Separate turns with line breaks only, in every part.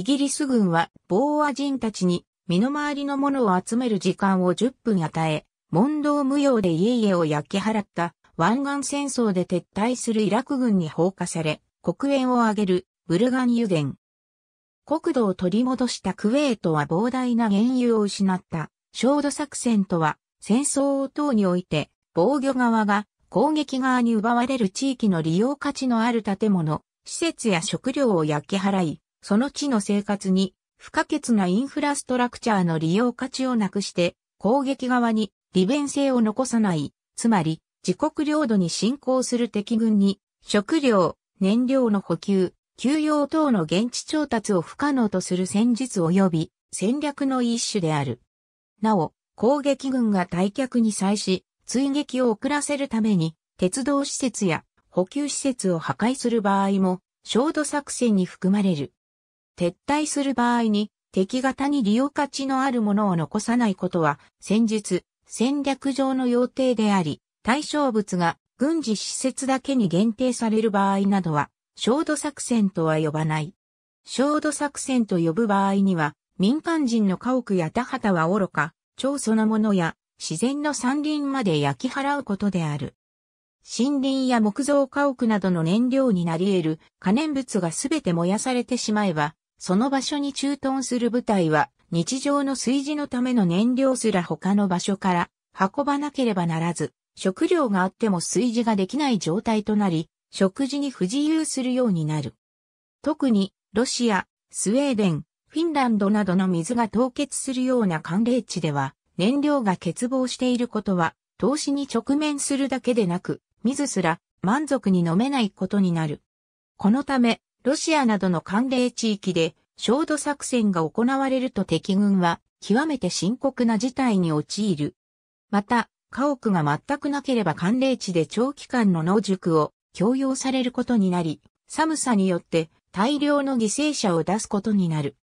イギリス軍はボーア人たちに身の回りのものを集める時間を10分与え、問答無用で家々を焼き払った湾岸戦争で撤退するイラク軍に放火され、黒煙を上げるブルガン油田。国土を取り戻したクウェートは膨大な原油を失った。焦土作戦とは戦争を等において防御側が攻撃側に奪われる地域の利用価値のある建物、施設や食料を焼き払い、その地の生活に不可欠なインフラストラクチャーの利用価値をなくして攻撃側に利便性を残さない、つまり自国領土に侵攻する敵軍に食料、燃料の補給、給養等の現地調達を不可能とする戦術及び戦略の一種である。なお、攻撃軍が退却に際し、追撃を遅らせるために、鉄道施設や補給施設を破壊する場合も、焦土作戦に含まれる。撤退する場合に敵型に利用価値のあるものを残さないことは戦術、戦略上の要定であり、対象物が軍事施設だけに限定される場合などは、焦土作戦とは呼ばない。焦土作戦と呼ぶ場合には、民間人の家屋や田畑は愚か、町そのものや自然の山林まで焼き払うことである。森林や木造家屋などの燃料になり得る可燃物がすべて燃やされてしまえば、その場所に駐屯する部隊は、日常の炊事のための燃料すら他の場所から運ばなければならず、食料があっても炊事ができない状態となり、食事に不自由するようになる。特に、ロシア、スウェーデン、フィンランドなどの水が凍結するような寒冷地では、燃料が欠乏していることは、投資に直面するだけでなく、水すら満足に飲めないことになる。このため、ロシアなどの寒冷地域で、焦土作戦が行われると敵軍は、極めて深刻な事態に陥る。また、家屋が全くなければ寒冷地で長期間の農塾を強要されることになり、寒さによって大量の犠牲者を出すことになる。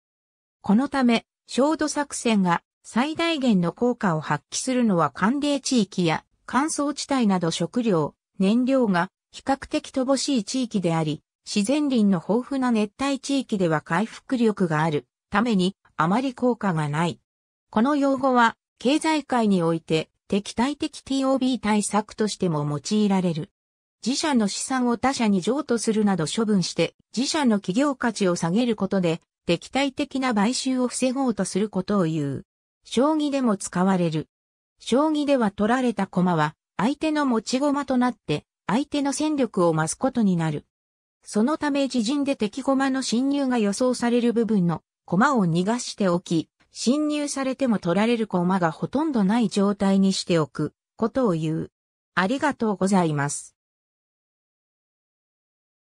このため、焦土作戦が最大限の効果を発揮するのは寒冷地域や乾燥地帯など食料、燃料が比較的乏しい地域であり、自然林の豊富な熱帯地域では回復力があるためにあまり効果がない。この用語は経済界において敵対的 TOB 対策としても用いられる。自社の資産を他社に譲渡するなど処分して自社の企業価値を下げることで敵対的な買収を防ごうとすることを言う。将棋でも使われる。将棋では取られた駒は相手の持ち駒となって相手の戦力を増すことになる。そのため自陣で敵駒の侵入が予想される部分の駒を逃がしておき、侵入されても取られる駒がほとんどない状態にしておくことを言う。ありがとうございます。